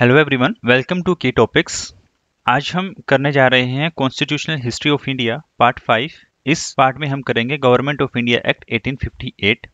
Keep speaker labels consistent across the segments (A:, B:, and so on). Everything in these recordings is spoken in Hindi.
A: hello everyone welcome to key topics आज हम करने जा रहे हैं constitutional history of India part five इस पार्ट में हम करेंगे गवर्नमेंट ऑफ इंडिया एक्ट 1858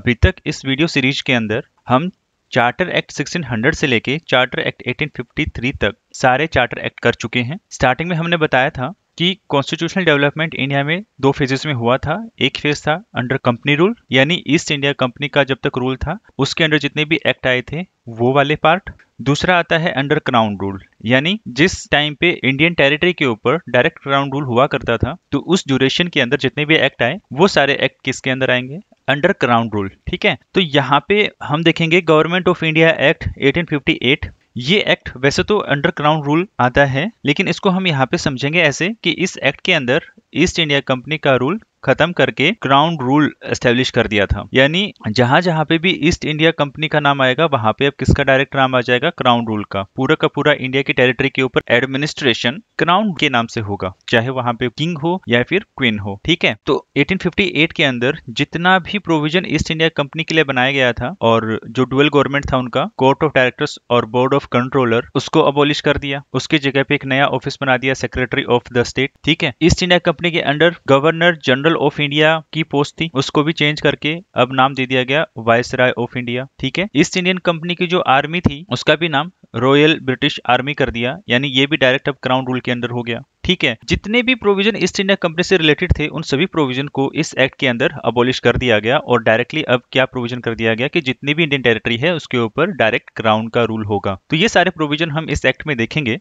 A: अभी तक इस वीडियो सीरीज के अंदर हम चार्टर एक्ट 1600 से लेके चार्टर एक्ट 1853 तक सारे चार्टर एक्ट कर चुके हैं स्टार्टिंग में हमने बताया था कि कॉन्स्टिट्यूशनल डेवलपमेंट इंडिया में दो फेजेस में हुआ था एक फेज था अंडर कंपनी रूल यानी ईस्ट इंडिया कंपनी का जब तक रूल था उसके अंडर जितने भी एक्ट आए थे वो वाले पार्ट दूसरा आता है अंडर क्राउन रूल यानी जिस टाइम पे इंडियन टेरिटरी के ऊपर डायरेक्ट क्राउन रूल हुआ करता था तो उस ड्यूरेशन के अंदर जितने भी एक्ट आए वो सारे एक्ट किसके अंदर आएंगे अंडर क्राउन रूल ठीक है तो यहाँ पे हम देखेंगे गवर्नमेंट ऑफ इंडिया एक्ट 1858 ये एक्ट वैसे तो अंडर क्राउन रूल आता है लेकिन इसको हम यहाँ पे समझेंगे ऐसे कि इस एक्ट के अंदर ईस्ट इंडिया कंपनी का रूल खत्म करके क्राउन रूल एस्टेब्लिश कर दिया था यानी जहां जहां पे भी ईस्ट इंडिया कंपनी का नाम आएगा वहां पे अब किसका डायरेक्ट नाम आ जाएगा क्राउन रूल का पूरा का पूरा इंडिया की टेरिटरी के ऊपर एडमिनिस्ट्रेशन क्राउन के नाम से होगा चाहे वहां पे किंग हो या फिर क्वीन हो ठीक है तो 1858 के अंदर जितना भी प्रोविजन ईस्ट इंडिया कंपनी के लिए बनाया गया था और जो डुअल गवर्नमेंट था उनका कोर्ट ऑफ डायरेक्टर्स और बोर्ड ऑफ कंट्रोलर उसको अबोलिश कर दिया उसकी जगह पे एक नया ऑफिस बना दिया सेक्रेटरी ऑफ द स्टेट ठीक है ईस्ट इंडिया कंपनी के under governor general general of India की पोस्ट थी उसको भी चेंज करके अब नाम दे दिया गया वायसराय ऑफ इंडिया ठीक है ईस्ट इंडियन कंपनी की जो आर्मी थी उसका भी नाम रॉयल ब्रिटिश आर्मी कर दिया यानी ये भी डायरेक्ट अब क्राउन रूल के अंदर हो गया ठीक है जितने भी प्रोविजन ईस्ट इंडिया कंपनी से रिलेटेड थे उन सभी प्रोविजन को इस एक्ट के अंदर अबोलिश कर दिया गया और डायरेक्टली अब क्या प्रोविजन कर दिया गया कि जितनी भी इंडियन टेरिटरी है उसके ऊपर डायरेक्ट क्राउन का रूल होगा तो ये सारे प्रोविजन हम इस एक्ट में देखेंगे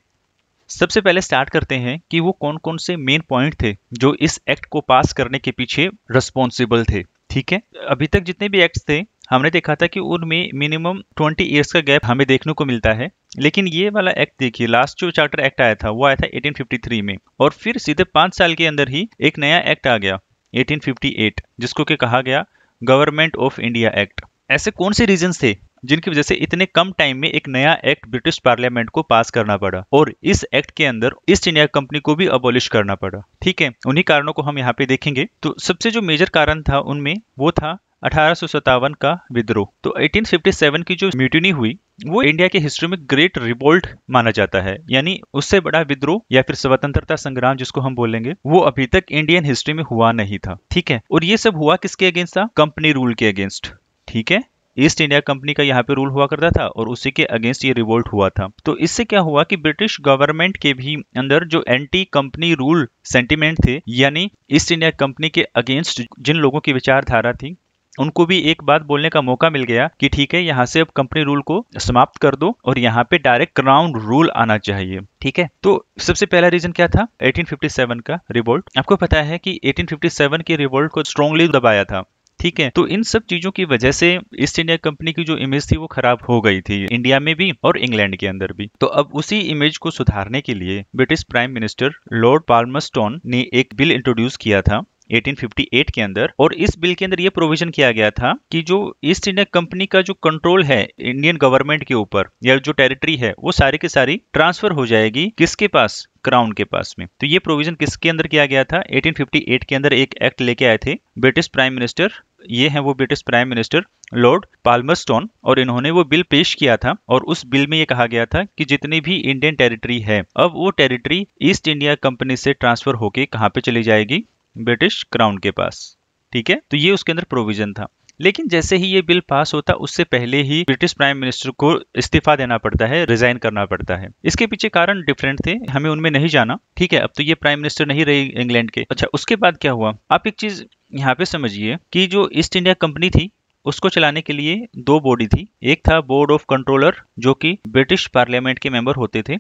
A: सबसे पहले स्टार्ट करते हैं कि वो कौन कौन से मेन पॉइंट थे जो इस एक्ट को पास करने के पीछे रिस्पॉन्सिबल थे ठीक है अभी तक जितने भी एक्ट थे हमने देखा था कि उनमें मिनिमम ट्वेंटी ईयर्स का गैप हमें देखने को मिलता है लेकिन ये वाला एक्ट देखिए लास्ट जो चार्टर एक्ट आया था वो आया था 1853 में और फिर सीधे पाँच साल के अंदर ही एक नया एक्ट आ गया 1858 जिसको के कहा गया गवर्नमेंट ऑफ इंडिया एक्ट ऐसे कौन से रीजन थे जिनकी वजह से इतने कम टाइम में एक नया एक्ट ब्रिटिश पार्लियामेंट को पास करना पड़ा और इस एक्ट के अंदर ईस्ट इंडिया कंपनी को भी अबोलिश करना पड़ा ठीक है उन्हीं कारणों को हम यहाँ पे देखेंगे तो सबसे जो मेजर कारण था उनमें वो था अठारह का विद्रोह तो 1857 की जो म्यूटिनी हुई वो इंडिया के हिस्ट्री में ग्रेट रिवोल्ट माना जाता है यानी उससे बड़ा विद्रोह या फिर स्वतंत्रता संग्राम जिसको हम बोलेंगे वो अभी तक इंडियन हिस्ट्री में हुआ नहीं था ठीक है और ये सब हुआ किसके अगेंस्ट था कंपनी रूल के अगेंस्ट ठीक है ईस्ट इंडिया कंपनी का यहाँ पे रूल हुआ करता था और उसी के अगेंस्ट ये रिवोल्ट हुआ था तो इससे क्या हुआ कि ब्रिटिश गवर्नमेंट के भी अंदर जो एंटी कंपनी रूल सेंटिमेंट थे यानी ईस्ट इंडिया कंपनी के अगेंस्ट जिन लोगों की विचारधारा थी उनको भी एक बात बोलने का मौका मिल गया कि ठीक है यहाँ से अब कंपनी रूल को समाप्त कर दो और यहाँ पे डायरेक्ट क्राउन रूल आना चाहिए ठीक है तो सबसे पहला रीजन क्या था 1857 का रिवोल्ट आपको पता है कि 1857 के रिवोल्ट को स्ट्रॉन्गली दबाया था ठीक है तो इन सब चीजों की वजह से ईस्ट इंडिया कंपनी की जो इमेज थी वो खराब हो गई थी इंडिया में भी और इंग्लैंड के अंदर भी तो अब उसी इमेज को सुधारने के लिए British prime minister Lord Palmerston ने एक बिल इंट्रोड्यूस किया था 1858 के अंदर और इस बिल के अंदर यह प्रोविजन किया गया था कि जो ईस्ट इंडिया कंपनी का जो कंट्रोल है इंडियन गवर्नमेंट के ऊपर या जो टेरिटरी है वो सारी की सारी ट्रांसफर हो जाएगी किसके पास क्राउन के पास में तो ये प्रोविजन किसके अंदर किया गया था 1858 के अंदर एक एक्ट लेके आए थे ब्रिटिश प्राइम मिनिस्टर ये हैं वो British prime minister Lord Palmerston और इन्होंने वो बिल पेश किया था और उस बिल में ये कहा गया था कि जितनी भी इंडियन टेरिटरी है अब वो टेरिटरी ईस्ट इंडिया कंपनी से ट्रांसफर होके कहाँ पे चली जाएगी ब्रिटिश क्राउन के पास ठीक है तो ये उसके अंदर प्रोविजन था लेकिन जैसे ही ये बिल पास होता उससे पहले ही ब्रिटिश प्राइम मिनिस्टर को इस्तीफा देना पड़ता है रिजाइन करना पड़ता है इसके पीछे कारण डिफरेंट थे हमें उनमें नहीं जाना ठीक है अब तो ये प्राइम मिनिस्टर नहीं रहे इंग्लैंड के अच्छा उसके बाद क्या हुआ आप एक चीज यहाँ पे समझिए कि जो ईस्ट इंडिया कंपनी थी उसको चलाने के लिए दो बॉडी थी एक था बोर्ड ऑफ कंट्रोलर जो कि ब्रिटिश पार्लियामेंट के मेंबर होते थे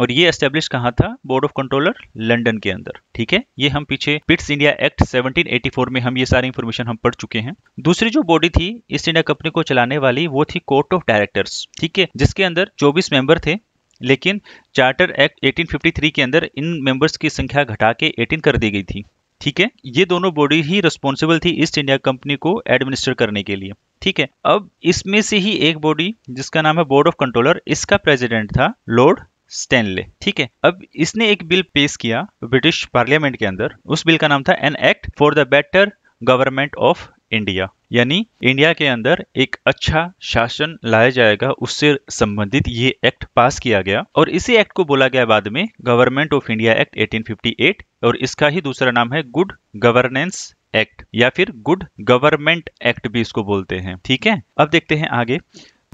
A: और ये एस्टेब्लिश कहा था बोर्ड ऑफ कंट्रोलर लंडन के अंदर ठीक है ये हम पीछे पिट्स इंडिया एक्ट 1784 में हम ये सारी इंफॉर्मेशन हम पढ़ चुके हैं दूसरी जो बॉडी थी ईस्ट इंडिया कंपनी को चलाने वाली वो थी कोर्ट ऑफ डायरेक्टर्स ठीक है जिसके अंदर 24 मेंबर थे लेकिन चार्टर एक्ट 1853 के अंदर इन मेंबर्स की संख्या घटा के 18 कर दी गई थी ठीक है ये दोनों बॉडी ही रिस्पॉन्सिबल थी ईस्ट इंडिया कंपनी को एडमिनिस्टर करने के लिए ठीक है अब इसमें से ही एक बॉडी जिसका नाम है बोर्ड ऑफ कंट्रोलर इसका प्रेसिडेंट था लॉर्ड स्टैनले ठीक है अब इसने एक बिल पेश किया ब्रिटिश पार्लियामेंट के अंदर उस बिल का नाम था an act for the better government of India यानी इंडिया के अंदर एक अच्छा शासन लाया जाएगा उससे संबंधित ये एक्ट पास किया गया और इसी एक्ट को बोला गया बाद में गवर्नमेंट ऑफ इंडिया एक्ट 1858 और इसका ही दूसरा नाम है गुड गवर्नेंस एक्ट या फिर गुड गवर्नमेंट एक्ट भी इसको बोलते हैं ठीक है अब देखते हैं आगे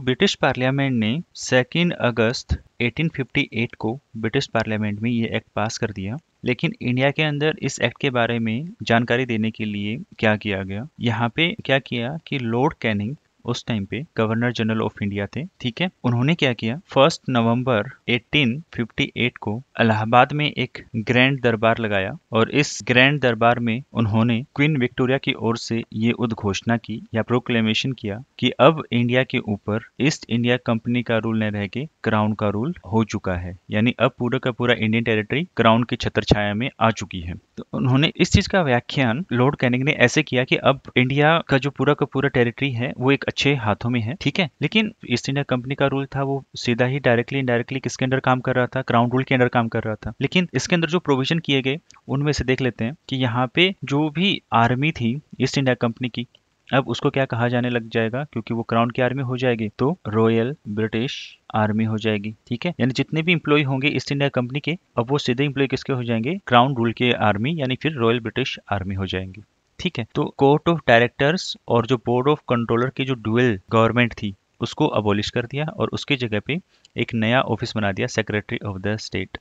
A: ब्रिटिश पार्लियामेंट ने सेकेंड अगस्त 1858 को ब्रिटिश पार्लियामेंट में ये एक्ट पास कर दिया लेकिन इंडिया के अंदर इस एक्ट के बारे में जानकारी देने के लिए क्या किया गया यहाँ पे क्या किया कि लॉर्ड कैनिंग उस टाइम पे गवर्नर जनरल ऑफ इंडिया थे ठीक है उन्होंने क्या किया फर्स्ट नवंबर 1858 को इलाहाबाद में एक ग्रैंड दरबार लगाया और इस ग्रैंड दरबार में उन्होंने क्वीन विक्टोरिया की ओर से ये उद्घोषणा की या प्रोक्लेमेशन किया कि अब इंडिया के ऊपर ईस्ट इंडिया कंपनी का रूल न रह के क्राउन का रूल हो चुका है यानी अब पूरा का पूरा इंडियन टेरिटरी क्राउन की छत्र छाया में आ चुकी है तो उन्होंने इस चीज का व्याख्यान लॉर्ड कैनिंग ने ऐसे किया कि अब इंडिया का जो पूरा का पूरा टेरिटरी है वो एक अच्छे हाथों में है ठीक है लेकिन ईस्ट इंडिया कंपनी का रूल था वो सीधा ही डायरेक्टली इनडायरेक्टली किसके अंडर काम कर रहा था क्राउन रूल के अंडर काम कर रहा था लेकिन इसके अंदर जो प्रोविजन किए गए उनमें से देख लेते हैं कि यहाँ पे जो भी आर्मी थी ईस्ट इंडिया कंपनी की अब उसको क्या कहा जाने लग जाएगा क्योंकि वो क्राउन की आर्मी हो जाएगी तो रॉयल ब्रिटिश आर्मी हो जाएगी ठीक है यानी जितने भी इंप्लॉय होंगे ईस्ट इंडिया कंपनी के अब वो सीधे इंप्लॉय किसके हो जाएंगे क्राउन रूल के आर्मी यानी फिर रॉयल ब्रिटिश आर्मी हो जाएंगे ठीक है तो कोर्ट ऑफ डायरेक्टर्स और जो बोर्ड ऑफ कंट्रोलर की जो डुअल गवर्नमेंट थी उसको अबोलिश कर दिया और उसकी जगह पे एक नया ऑफिस बना दिया सेक्रेटरी ऑफ द स्टेट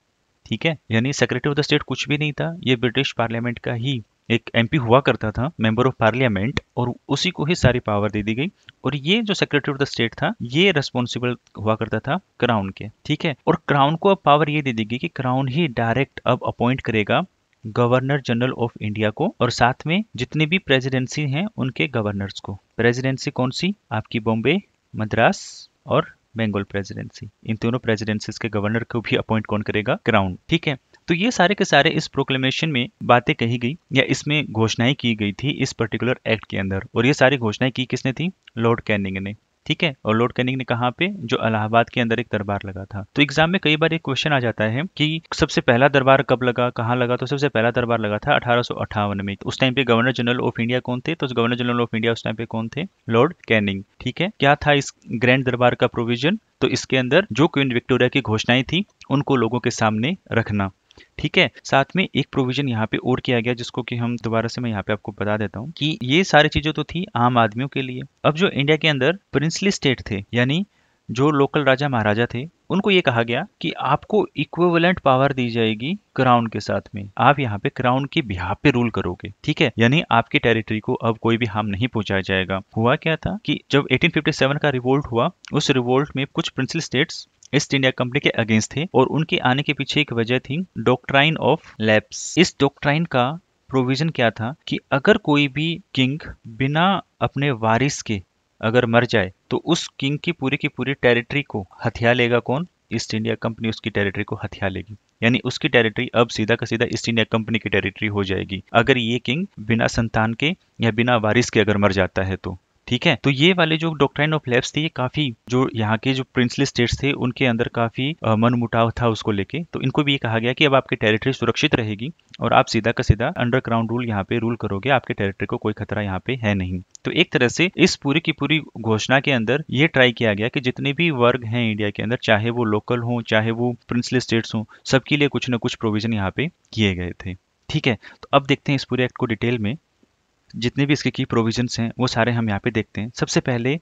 A: ठीक है यानी सेक्रेटरी ऑफ द स्टेट कुछ भी नहीं था ये ब्रिटिश पार्लियामेंट का ही एक एमपी हुआ करता था मेंबर ऑफ पार्लियामेंट और उसी को ही सारी पावर दे दी गई और ये जो सेक्रेटरी ऑफ द स्टेट था ये रेस्पॉन्सिबल हुआ करता था क्राउन के ठीक है और क्राउन को अब पावर ये दे दी गई कि क्राउन ही डायरेक्ट अब अपॉइंट करेगा गवर्नर जनरल ऑफ इंडिया को और साथ में जितनी भी प्रेसिडेंसी हैं उनके गवर्नर्स को प्रेसिडेंसी कौन सी आपकी बॉम्बे मद्रास और बंगाल प्रेसिडेंसी इन तीनों प्रेसिडेंसीज के गवर्नर को भी अपॉइंट कौन करेगा क्राउन ठीक है तो ये सारे के सारे इस प्रोक्लेमेशन में बातें कही गई या इसमें घोषणाएं की गई थी इस पर्टिकुलर एक्ट के अंदर और ये सारी घोषणाएं की किसने थी लॉर्ड कैनिंग ने ठीक है और लॉर्ड कैनिंग ने कहा पे जो इलाहाबाद के अंदर एक दरबार लगा था तो एग्जाम में कई बार एक क्वेश्चन आ जाता है कि सबसे पहला दरबार कब लगा कहाँ लगा तो सबसे पहला दरबार लगा था अठारह में उस टाइम पे गवर्नर जनरल ऑफ इंडिया कौन थे तो गवर्नर जनरल ऑफ इंडिया उस टाइम पे कौन थे लॉर्ड कैनिंग ठीक है क्या था इस ग्रैंड दरबार का प्रोविजन तो इसके अंदर जो क्वीन विक्टोरिया की घोषणाएं थी उनको लोगों के सामने रखना ठीक है साथ में एक प्रोविजन यहाँ पे और किया गया जिसको कि हम दोबारा से मैं यहाँ पे आपको बता देता हूँ कि ये सारी चीजें तो थी आम आदमियों के लिए अब जो इंडिया के अंदर प्रिंसली स्टेट थे यानी जो लोकल राजा महाराजा थे उनको ये कहा गया कि आपको इक्विवेलेंट पावर दी जाएगी क्राउन के साथ में आप यहाँ पे क्राउन के बिहार पे रूल करोगे ठीक है यानी आपके टेरिटरी को अब कोई भी हार्म नहीं पहुंचाया जाएगा हुआ क्या था कि जब 1857 का रिवोल्ट हुआ उस रिवोल्ट में कुछ princely states East India Company के अगेंस्ट थे और उनके आने के पीछे एक वजह थी डॉक्ट्राइन ऑफ लैब्स इस डॉक्ट्राइन का प्रोविजन क्या था कि अगर कोई भी किंग बिना अपने वारिस के अगर मर जाए तो उस किंग की पूरी की पूरी टेरिटरी को हथिया लेगा कौन ईस्ट इंडिया कंपनी उसकी टेरिटरी को हथिया लेगी यानी उसकी टेरिटरी अब सीधा का सीधा ईस्ट इंडिया कंपनी की टेरिटरी हो जाएगी अगर ये किंग बिना संतान के या बिना वारिस के अगर मर जाता है तो ठीक है तो ये वाले जो डॉक्ट्राइन ऑफ लैब्स थे ये काफी जो यहाँ के जो प्रिंसली स्टेट्स थे उनके अंदर काफी मन मुटाव था उसको लेके तो इनको भी ये कहा गया कि अब आपकी टेरिटरी सुरक्षित रहेगी और आप सीधा का सीधा अंडरग्राउंड रूल यहाँ पे रूल करोगे आपके टेरिटरी को कोई खतरा यहाँ पे है नहीं तो एक तरह से इस पूरी की पूरी घोषणा के अंदर ये ट्राई किया गया कि जितने भी वर्ग हैं इंडिया के अंदर चाहे वो लोकल हों चाहे वो प्रिंसली स्टेट्स हों सबके लिए कुछ ना कुछ प्रोविजन यहाँ पे किए गए थे ठीक है तो अब देखते हैं इस पूरे एक्ट को डिटेल में जितने भी इसके की प्रोविजंस हैं वो सारे हम यहाँ पे देखते हैं सबसे पहले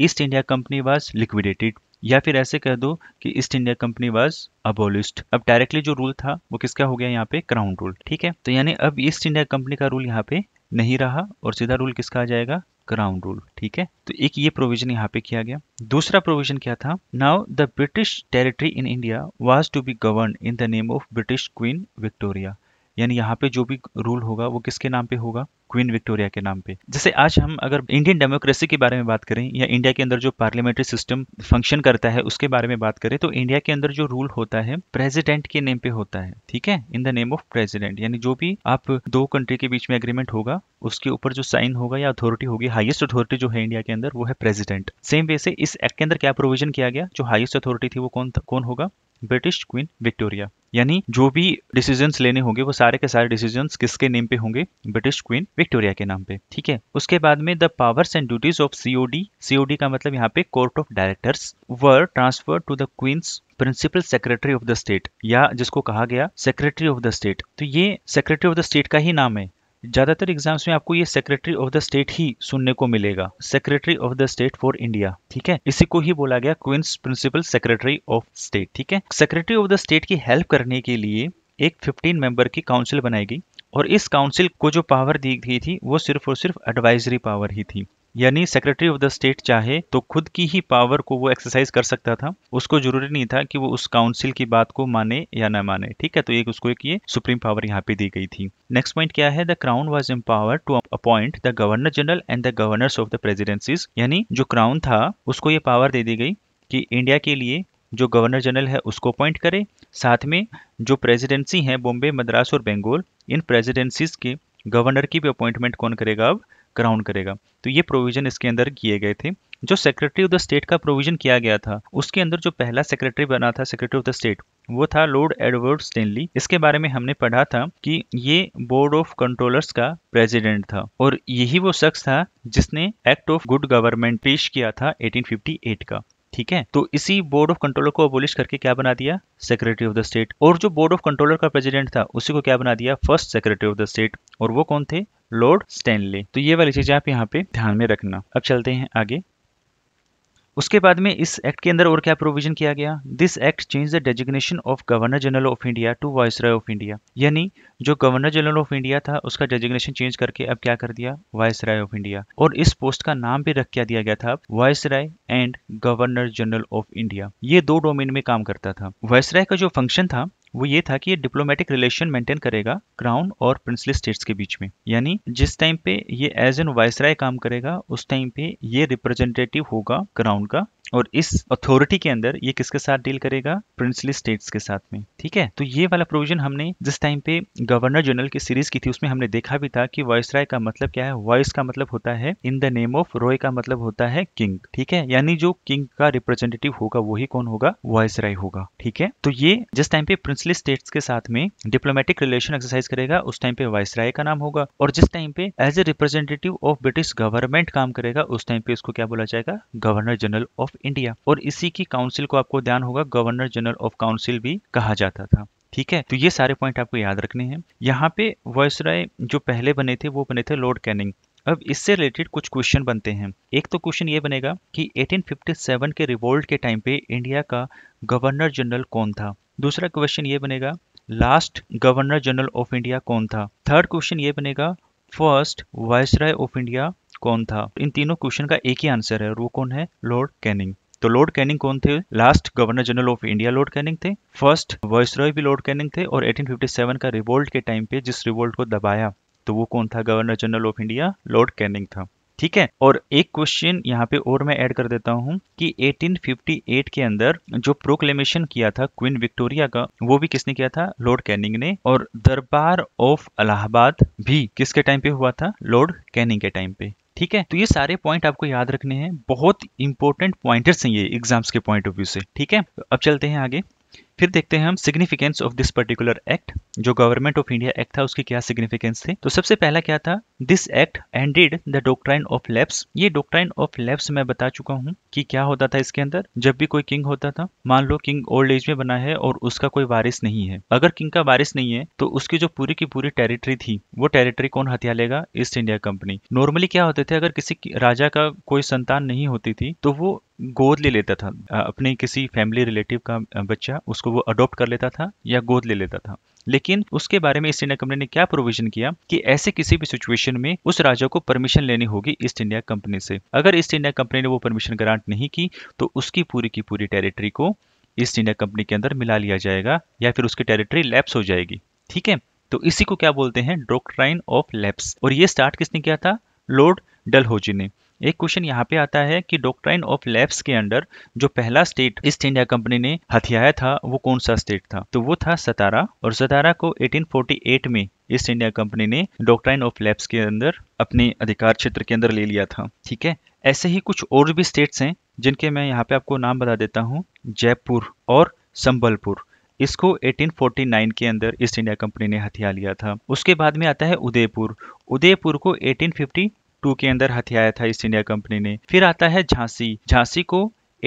A: East India Company was liquidated या फिर ऐसे कह दो कि East India Company was abolished अब डायरेक्टली जो रूल था वो किसका हो गया यहाँ पे क्राउन रूल ठीक है तो यानी अब ईस्ट इंडिया कंपनी का रूल यहाँ पे नहीं रहा और सीधा रूल किसका आ जाएगा क्राउन रूल ठीक है तो एक ये प्रोविजन यहाँ पे किया गया दूसरा प्रोविजन क्या था now the British territory in India was to be govern in the name of British queen Victoria यानी यहाँ पे जो भी रूल होगा वो किसके नाम पे होगा क्वीन विक्टोरिया के नाम पे जैसे आज हम अगर इंडियन डेमोक्रेसी के बारे में बात करें या इंडिया के अंदर जो पार्लियामेंट्री सिस्टम फंक्शन करता है उसके बारे में बात करें तो इंडिया के अंदर जो रूल होता है प्रेसिडेंट के नेम पे होता है ठीक है in the name of president यानी जो भी आप दो कंट्री के बीच में एग्रीमेंट होगा उसके ऊपर जो साइन होगा या अथॉरिटी होगी हाइएस्ट अथॉरिटी जो है इंडिया के अंदर वो है प्रेजिडेंट सेम वे से इस एक्ट के अंदर क्या प्रोविजन किया गया जो हाइएस्ट अथॉरिटी थी वो कौन कौन होगा ब्रिटिश क्वीन विक्टोरिया यानी जो भी डिसीजन लेने होंगे वो सारे के सारे डिसीजन किसके नेम पे होंगे ब्रिटिश क्वीन विक्टोरिया के नाम पे ठीक है उसके बाद में the powers and duties of C O D C O D का मतलब यहाँ पे court of directors were transfer to the queen's principal secretary of the state या जिसको कहा गया सेक्रेटरी ऑफ द स्टेट तो ये सेक्रेटरी ऑफ द स्टेट का ही नाम है ज़्यादातर एग्जाम्स में आपको ये सेक्रेटरी ऑफ द स्टेट ही सुनने को मिलेगा secretary of the state for India ठीक है इसी को ही बोला गया queen's principal secretary of state ठीक है सेक्रेटरी ऑफ द स्टेट की हेल्प करने के लिए एक 15 मेंबर की काउंसिल बनाई गई और इस काउंसिल को जो पावर दी गई थी वो सिर्फ और सिर्फ एडवाइजरी पावर ही थी यानी सेक्रेटरी ऑफ द स्टेट चाहे तो खुद की ही पावर को वो एक्सरसाइज कर सकता था उसको जरूरी नहीं था कि वो उस काउंसिल की बात को माने या ना माने ठीक है तो एक उसको एक ये सुप्रीम पावर यहाँ पे दी गई थी नेक्स्ट पॉइंट क्या है the crown was empower to appoint the governor general and the governors of the presidencies यानी जो क्राउन था उसको ये पावर दे दी गई कि इंडिया के लिए जो गवर्नर जनरल है उसको अपॉइंट करे साथ में जो प्रेजिडेंसी है बॉम्बे मद्रास और बेंगोल इन प्रेजिडेंसीज के गवर्नर की भी अपॉइंटमेंट कौन करेगा अब क्राउन करेगा तो ये प्रोविजन इसके अंदर किए गए थे जो सेक्रेटरी ऑफ द स्टेट का प्रोविजन किया गया था उसके अंदर जो पहला सेक्रेटरी बना था सेक्रेटरी ऑफ द स्टेट वो था लॉर्ड एडवर्ड स्टेनली इसके बारे में हमने पढ़ा था कि ये बोर्ड ऑफ कंट्रोलर्स का प्रेसिडेंट था और यही वो शख्स था जिसने एक्ट ऑफ गुड गवर्नमेंट पेश किया था 1858 का ठीक है तो इसी बोर्ड ऑफ कंट्रोलर को अबोलिश करके क्या बना दिया सेक्रेटरी ऑफ द स्टेट और जो बोर्ड ऑफ कंट्रोलर का प्रेसिडेंट था उसी को क्या बना दिया first secretary of the state और वो कौन थे लॉर्ड स्टैनले तो ये वाली चीज़ आप यहाँ पे ध्यान में रखना अब चलते हैं आगे उसके बाद में इस एक्ट के अंदर और क्या प्रोविजन किया गया this act change the designation of governor general of India to viceroy of India यानी जो गवर्नर जनरल ऑफ इंडिया था उसका डेजिग्नेशन चेंज करके अब क्या कर दिया वाइस रॉय ऑफ इंडिया और इस पोस्ट का नाम भी रख क्या दिया गया था viceroy and governor general of India ये दो डोमेन में काम करता था वाइस रॉय का जो फंक्शन था वो ये था कि ये डिप्लोमेटिक रिलेशन मेंटेन करेगा क्राउन और प्रिंसली स्टेट्स के बीच में यानी जिस टाइम पे ये एज एन वायसराय काम करेगा उस टाइम पे ये रिप्रेजेंटेटिव होगा क्राउन का और इस अथॉरिटी के अंदर ये किसके साथ डील करेगा प्रिंसली स्टेट्स के साथ में ठीक है तो ये वाला प्रोविजन हमने जिस टाइम पे गवर्नर जनरल की सीरीज की थी उसमें हमने देखा भी था कि वॉइस राय का मतलब क्या है वॉइस का मतलब होता है in the name of roy का मतलब होता है किंग ठीक है यानी जो किंग का रिप्रेजेंटेटिव होगा वही कौन होगा वॉइस राय होगा ठीक है तो ये जिस टाइम पे प्रिंसली स्टेट्स के साथ में डिप्लोमेटिक रिलेशन एक्सरसाइज करेगा उस टाइम पे वॉइस राय का नाम होगा और जिस टाइम पे as a representative of British government काम करेगा उस टाइम पे इसको क्या बोला जाएगा governor general of of India और इसी की काउंसिल को आपको ध्यान होगा गवर्नर जनरल ऑफ काउंसिल भी कहा जाता था ठीक है तो ये सारे पॉइंट आपको याद रखने हैं यहाँ पे वॉयस जो पहले बने थे वो बने थे लॉर्ड कैनिंग अब इससे रिलेटेड कुछ क्वेश्चन बनते हैं एक तो क्वेश्चन ये बनेगा कि 1857 के रिवोल्ट के टाइम पे इंडिया का गवर्नर जनरल कौन था दूसरा क्वेश्चन ये बनेगा last governor general of India कौन था थर्ड क्वेश्चन ये बनेगा फर्स्ट वायसराय ऑफ इंडिया कौन था इन तीनों क्वेश्चन का एक ही आंसर है और वो कौन है लॉर्ड कैनिंग तो लॉर्ड कैनिंग कौन थे last governor general of India Lord Canning थे फर्स्ट वॉयसरॉय भी लॉर्ड कैनिंग थे और 1857 का रिवोल्ट के टाइम पे जिस रिवोल्ट को दबाया तो वो कौन था governor general of India Lord Canning था ठीक है और एक क्वेश्चन यहाँ पे और मैं ऐड कर देता हूँ कि 1858 के अंदर जो प्रोक्लेमेशन किया था क्वीन विक्टोरिया का वो भी किसने किया था लॉर्ड कैनिंग ने और दरबार ऑफ अलाहाबाद भी किसके टाइम पे हुआ था लॉर्ड कैनिंग के टाइम पे ठीक है तो ये सारे पॉइंट आपको याद रखने हैं बहुत इंपॉर्टेंट पॉइंटर्स हैं ये एग्जाम्स के पॉइंट ऑफ व्यू से ठीक है अब चलते हैं आगे फिर देखते हैं हम significance of this particular act जो गवर्नमेंट ऑफ इंडिया एक्ट था उसकी क्या सिग्निफिकेंस थी तो सबसे पहला क्या था this act ended the doctrine of lapse ये डॉक्ट्राइन ऑफ लैब्स मैं बता चुका हूँ कि क्या होता था इसके अंदर जब भी कोई किंग होता था मान लो किंग ओल्ड एज में बना है और उसका कोई वारिस नहीं है अगर किंग का वारिस नहीं है तो उसकी जो पूरी की पूरी टेरिटरी थी वो टेरिटरी कौन हथिया लेगा ईस्ट इंडिया कंपनी नॉर्मली क्या होते थे अगर किसी राजा का कोई संतान नहीं होती थी तो वो गोद ले लेता था अपने किसी फैमिली रिलेटिव का बच्चा उसको उसको वो अडोप्ट कर लेता था या गोद ले लेता था लेकिन उसके बारे में ईस्ट इंडिया कंपनी ने क्या प्रोविजन किया कि ऐसे किसी भी सिचुएशन में उस राजा को परमिशन लेनी होगी ईस्ट इंडिया कंपनी से अगर ईस्ट इंडिया कंपनी ने वो परमिशन ग्रांट नहीं की तो उसकी पूरी की पूरी टेरिटरी को ईस्ट इंडिया कंपनी के अंदर मिला लिया जाएगा या फिर उसकी टेरिटरी लैप्स हो जाएगी ठीक है तो इसी को क्या बोलते हैं डॉक्ट्राइन ऑफ लैप्स और ये स्टार्ट किसने किया था लॉर्ड डलहोजी ने एक क्वेश्चन यहाँ पे आता है कि डॉक्ट्राइन ऑफ लेफ्ट के अंडर जो पहला स्टेट ईस्ट इंडिया कंपनी ने हथियाया था वो कौन सा स्टेट था तो वो था सतारा और सतारा को 1848 में ईस्ट इंडिया कंपनी ने डॉक्ट्राइन ऑफ लेफ्ट के अंदर अपने अधिकार क्षेत्र के अंदर ले लिया था ठीक है ऐसे ही कुछ और भी स्टेट्स हैं जिनके मैं यहाँ पे आपको नाम बता देता हूँ जयपुर और संबलपुर इसको 1849 के अंदर ईस्ट इंडिया कंपनी ने हथिया लिया था उसके बाद में आता है उदयपुर उदयपुर को टू के अंदर हथियाया था ईस्ट इंडिया कंपनी ने फिर आता है झांसी झांसी को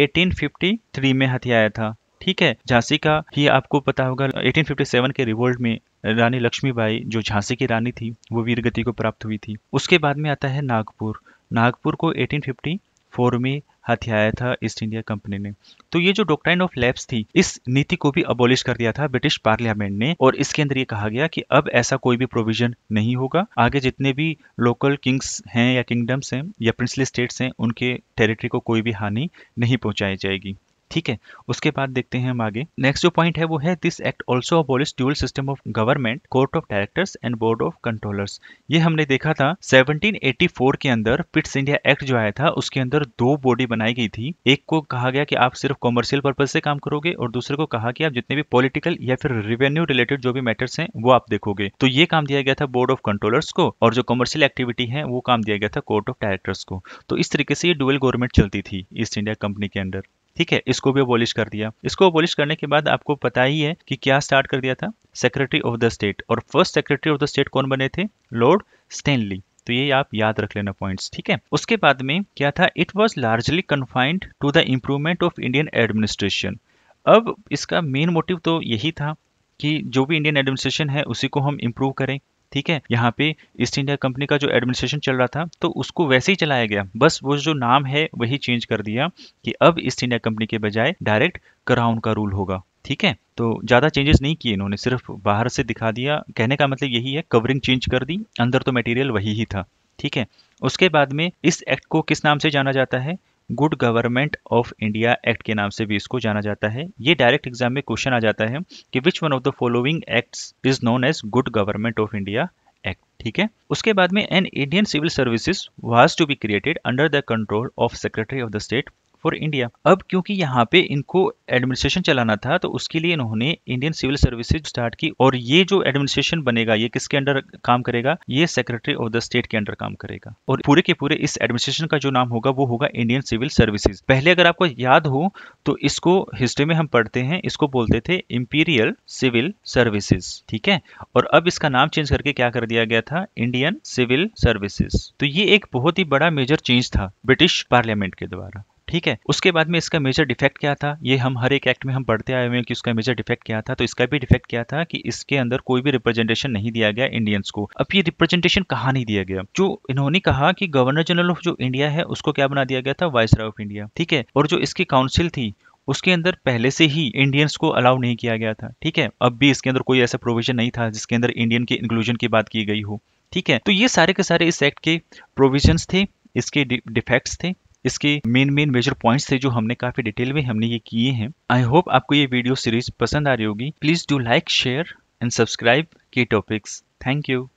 A: 1853 में हथियाया था ठीक है झांसी का ही आपको पता होगा 1857 के रिवोल्ट में रानी लक्ष्मीबाई जो झांसी की रानी थी वो वीरगति को प्राप्त हुई थी उसके बाद में आता है नागपुर नागपुर को 1854 में हथियाया था ईस्ट इंडिया कंपनी ने तो ये जो डॉक्ट्राइन ऑफ लैब्स थी इस नीति को भी अबोलिश कर दिया था ब्रिटिश पार्लियामेंट ने और इसके अंदर ये कहा गया कि अब ऐसा कोई भी प्रोविजन नहीं होगा आगे जितने भी लोकल किंग्स हैं या किंगडम्स हैं या प्रिंसली स्टेट्स हैं उनके टेरिटरी को कोई भी हानि नहीं पहुंचाई जाएगी ठीक है उसके बाद देखते हैं हम आगे नेक्स्ट जो पॉइंट है वो है this act also abolish dual system of government court of directors and board of controllers ये हमने देखा था 1784 के अंदर पिट्स इंडिया एक्ट जो आया था उसके अंदर दो बॉडी बनाई गई थी एक को कहा गया कि आप सिर्फ कॉमर्शियल पर्पज से काम करोगे और दूसरे को कहा कि आप जितने भी पॉलिटिकल या फिर रेवेन्यू रिलेटेड जो भी मैटर्स हैं वो आप देखोगे तो ये काम दिया गया था बोर्ड ऑफ कंट्रोलर्स को और जो कॉमर्शियल एक्टिविटी है वो काम दिया गया था कोर्ट ऑफ डायरेक्टर्स को तो इस तरीके से ये डुअल गवर्नमेंट चलती थी ईस्ट इंडिया कंपनी के अंदर ठीक है इसको भी अबोलिश कर दिया इसको अबोलिश करने के बाद आपको पता ही है कि क्या स्टार्ट कर दिया था सेक्रेटरी ऑफ द स्टेट और first secretary of the state कौन बने थे लॉर्ड स्टेनली तो ये आप याद रख लेना पॉइंट्स ठीक है उसके बाद में क्या था it was largely confined to the improvement of Indian administration अब इसका मेन मोटिव तो यही था कि जो भी इंडियन एडमिनिस्ट्रेशन है उसी को हम इम्प्रूव करें ठीक है यहाँ पे ईस्ट इंडिया कंपनी का जो एडमिनिस्ट्रेशन चल रहा था तो उसको वैसे ही चलाया गया बस वो जो नाम है वही चेंज कर दिया कि अब ईस्ट इंडिया कंपनी के बजाय डायरेक्ट कराउन का रूल होगा ठीक है तो ज़्यादा चेंजेस नहीं किए इन्होंने सिर्फ बाहर से दिखा दिया कहने का मतलब यही है कवरिंग चेंज कर दी अंदर तो मटेरियल वही ही था ठीक है उसके बाद में इस एक्ट को किस नाम से जाना जाता है good government of India act के नाम से भी इसको जाना जाता है ये डायरेक्ट एग्जाम में क्वेश्चन आ जाता है कि which one of the following acts is known as good government of India act ठीक है उसके बाद में an Indian civil services was to be created under the control of secretary of the state for India अब क्योंकि यहाँ पे इनको एडमिनिस्ट्रेशन चलाना था तो उसके लिए इन्होंने इंडियन सिविल सर्विसेज स्टार्ट की और ये जो एडमिनिस्ट्रेशन बनेगा ये किसके अंडर काम करेगा ये सेक्रेटरी ऑफ द स्टेट के अंडर काम करेगा और पूरे के पूरे इस एडमिनिस्ट्रेशन का जो नाम होगा वो होगा इंडियन सिविल सर्विसेज पहले अगर आपको याद हो तो इसको हिस्ट्री में हम पढ़ते हैं इसको बोलते थे इंपीरियल सिविल सर्विसेज ठीक है और अब इसका नाम चेंज करके क्या कर दिया गया था इंडियन सिविल सर्विसेज तो ये एक बहुत ही बड़ा मेजर चेंज था ब्रिटिश पार्लियामेंट के द्वारा ठीक है उसके बाद में इसका मेजर डिफेक्ट क्या था ये हम हर एक एक्ट में हम पढ़ते आए हुए हैं कि उसका मेजर डिफेक्ट क्या था तो इसका भी डिफेक्ट क्या था कि इसके अंदर कोई भी रिप्रेजेंटेशन नहीं दिया गया इंडियंस को अब ये रिप्रेजेंटेशन कहा नहीं दिया गया जो इन्होंने कहा कि गवर्नर जनरल ऑफ जो इंडिया है उसको क्या बना दिया गया था वाइस ऑफ इंडिया ठीक है और जो इसकी काउंसिल थी उसके अंदर पहले से ही इंडियंस को अलाउ नहीं किया गया था ठीक है अब भी इसके अंदर कोई ऐसा प्रोविजन नहीं था जिसके अंदर इंडियन के इंक्लूजन की बात की गई हो ठीक है तो ये सारे के सारे इस एक्ट के प्रोविजंस थे इसके डिफेक्ट्स थे इसके मेन मेन मेजर पॉइंट्स थे जो हमने काफी डिटेल में हमने ये किए हैं आई होप आपको ये वीडियो सीरीज पसंद आ रही होगी please do like share and subscribe key topics thank you